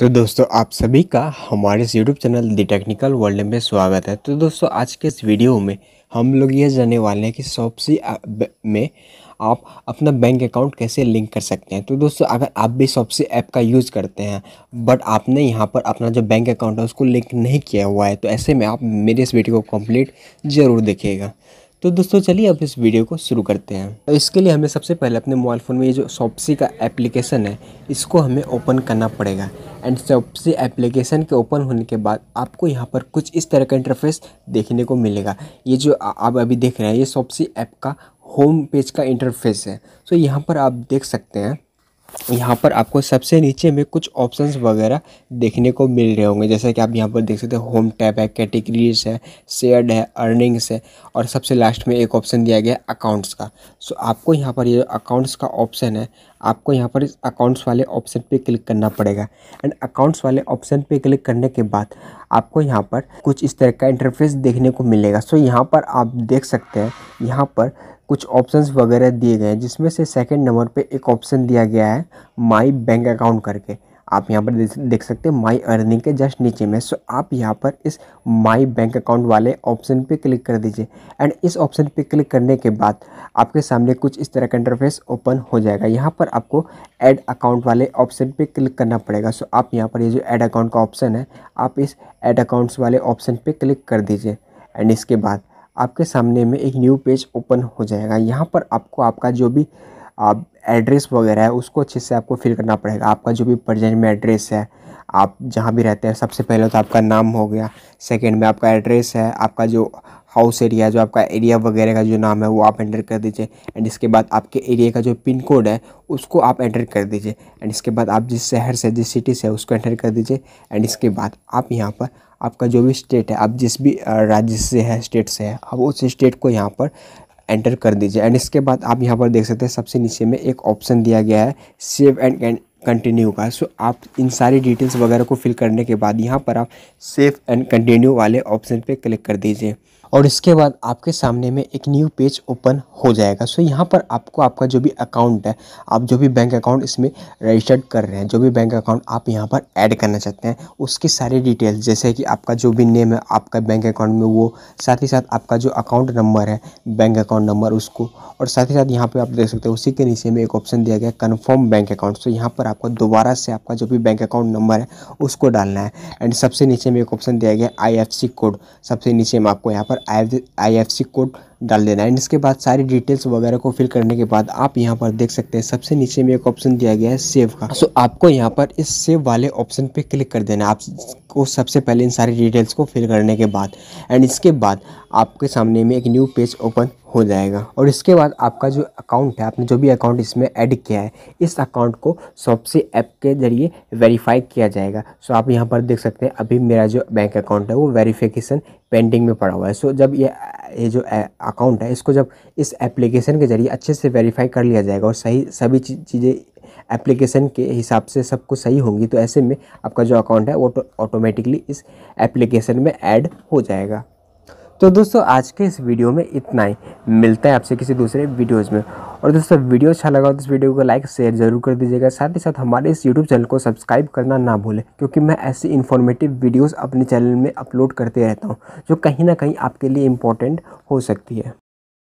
तो दोस्तों आप सभी का हमारे YouTube channel The Technical World में स्वागत है तो दोस्तों आज के इस वीडियो में हम लोग ये जानने वाले हैं कि सॉपसी में आप अपना बैंक अकाउंट कैसे लिंक कर सकते हैं तो दोस्तों अगर आप भी सॉपसी ऐप का यूज़ करते हैं बट आपने यहाँ पर अपना जो बैंक अकाउंट है उसको लिंक नहीं किया हुआ है तो ऐसे में आप मेरे इस वीडियो को कंप्लीट ज़रूर देखिएगा तो दोस्तों चलिए अब इस वीडियो को शुरू करते हैं तो इसके लिए हमें सबसे पहले अपने मोबाइल फ़ोन में ये जो सॉप्सी का एप्लीकेशन है इसको हमें ओपन करना पड़ेगा एंड सॉप्सी एप्लीकेशन के ओपन होने के बाद आपको यहाँ पर कुछ इस तरह का इंटरफेस देखने को मिलेगा ये जो आप अभी देख रहे हैं ये सॉप्सी ऐप का होम पेज का इंटरफेस है सो तो यहाँ पर आप देख सकते हैं यहाँ पर आपको सबसे नीचे में कुछ ऑप्शंस वगैरह देखने को मिल रहे होंगे जैसा कि आप यहाँ पर देख सकते हैं होम टैब है कैटेगरीज है शेयर्ड है अर्निंग्स है और सबसे लास्ट में एक ऑप्शन दिया गया अकाउंट्स का सो आपको यहाँ पर ये अकाउंट्स का ऑप्शन है आपको यहाँ पर इस अकाउंट्स वाले ऑप्शन पर क्लिक करना पड़ेगा एंड अकाउंट्स वाले ऑप्शन पर क्लिक करने के बाद आपको यहाँ पर कुछ इस तरह का इंटरफेस देखने को मिलेगा सो यहाँ पर आप देख सकते हैं यहाँ पर कुछ ऑप्शंस वगैरह दिए गए हैं जिसमें से सेकंड नंबर पे एक ऑप्शन दिया गया है माय बैंक अकाउंट करके आप यहाँ पर देख सकते हैं माई अर्निंग के जस्ट नीचे में सो आप यहाँ पर इस माई बैंक अकाउंट वाले ऑप्शन पे क्लिक कर दीजिए एंड इस ऑप्शन पे क्लिक करने के बाद आपके सामने कुछ इस तरह का इंटरफेस ओपन हो जाएगा यहाँ पर आपको ऐड अकाउंट वाले ऑप्शन पे क्लिक करना पड़ेगा सो आप यहाँ पर ये यह जो ऐड अकाउंट का ऑप्शन है आप इस ऐड अकाउंट्स वाले ऑप्शन पर क्लिक कर दीजिए एंड इसके बाद आपके सामने में एक न्यू पेज ओपन हो जाएगा यहाँ पर आपको आपका जो भी आप एड्रेस वगैरह है उसको अच्छे से आपको फिल करना पड़ेगा आपका जो भी प्रजेंट में एड्रेस है आप जहाँ भी रहते हैं सबसे पहले तो आपका नाम हो गया सेकेंड में आपका एड्रेस है आपका जो हाउस एरिया जो आपका एरिया वगैरह का जो नाम है वो आप एंटर कर दीजिए एंड इसके बाद आपके एरिया का जो पिन कोड है उसको आप एंटर कर दीजिए एंड इसके बाद आप जिस शहर से जिस सिटी से उसको एंटर कर दीजिए एंड इसके बाद आप यहाँ पर आपका जो भी स्टेट है आप जिस भी राज्य से है स्टेट से है आप उस स्टेट को यहाँ पर एंटर कर दीजिए एंड इसके बाद आप यहाँ पर देख सकते हैं सबसे नीचे में एक ऑप्शन दिया गया है सेव एंड कंटिन्यू का सो आप इन सारी डिटेल्स वगैरह को फिल करने के बाद यहाँ पर आप सेव एंड कंटिन्यू वाले ऑप्शन पे क्लिक कर दीजिए और इसके बाद आपके सामने में एक न्यू पेज ओपन हो जाएगा सो यहाँ पर आपको आपका जो भी अकाउंट है आप जो भी बैंक अकाउंट इसमें रजिस्टर्ड कर रहे हैं जो भी बैंक अकाउंट आप यहाँ पर ऐड करना चाहते हैं उसकी सारी डिटेल्स जैसे कि आपका जो भी नेम है आपका बैंक अकाउंट में वो साथ ही साथ आपका जो अकाउंट नंबर है बैंक अकाउंट नंबर उसको और साथ ही साथ यहाँ पर आप देख सकते हो उसी के नीचे में एक ऑप्शन दिया गया कन्फर्म बैंक अकाउंट सो यहाँ पर आपको दोबारा से आपका जो भी बैंक अकाउंट नंबर है उसको डालना है एंड सबसे नीचे में एक ऑप्शन दिया गया आई कोड सबसे नीचे में आपको यहाँ पर our IFC code डाल देना एंड इसके बाद सारी डिटेल्स वगैरह को फिल करने के बाद आप यहाँ पर देख सकते हैं सबसे नीचे में एक ऑप्शन दिया गया है सेव का सो आपको यहाँ पर इस सेव वाले ऑप्शन पे क्लिक कर देना आपको सबसे पहले इन सारी डिटेल्स को फिल करने के बाद एंड इसके बाद आपके सामने में एक न्यू पेज ओपन हो जाएगा और इसके बाद आपका जो अकाउंट है आपने जो भी अकाउंट इसमें ऐड किया है इस अकाउंट को सबसे ऐप के ज़रिए वेरीफाई किया जाएगा सो आप यहाँ पर देख सकते हैं अभी मेरा जो बैंक अकाउंट है वो वेरीफिकेशन पेंडिंग में पड़ा हुआ है सो जब ये ये जो अकाउंट है इसको जब इस एप्लीकेशन के ज़रिए अच्छे से वेरीफाई कर लिया जाएगा और सही सभी चीज़ें एप्लीकेशन के हिसाब से सब कुछ सही होंगी तो ऐसे में आपका जो अकाउंट है वो ऑटोमेटिकली तो इस एप्लीकेशन में ऐड हो जाएगा तो दोस्तों आज के इस वीडियो में इतना ही मिलता है आपसे किसी दूसरे वीडियोज़ में और दोस्तों वीडियो अच्छा लगा तो इस वीडियो को लाइक शेयर जरूर कर दीजिएगा साथ ही साथ हमारे इस यूट्यूब चैनल को सब्सक्राइब करना ना भूलें क्योंकि मैं ऐसी इन्फॉर्मेटिव वीडियोज़ अपने चैनल में अपलोड करते रहता हूँ जो कहीं ना कहीं आपके लिए इम्पोर्टेंट हो सकती है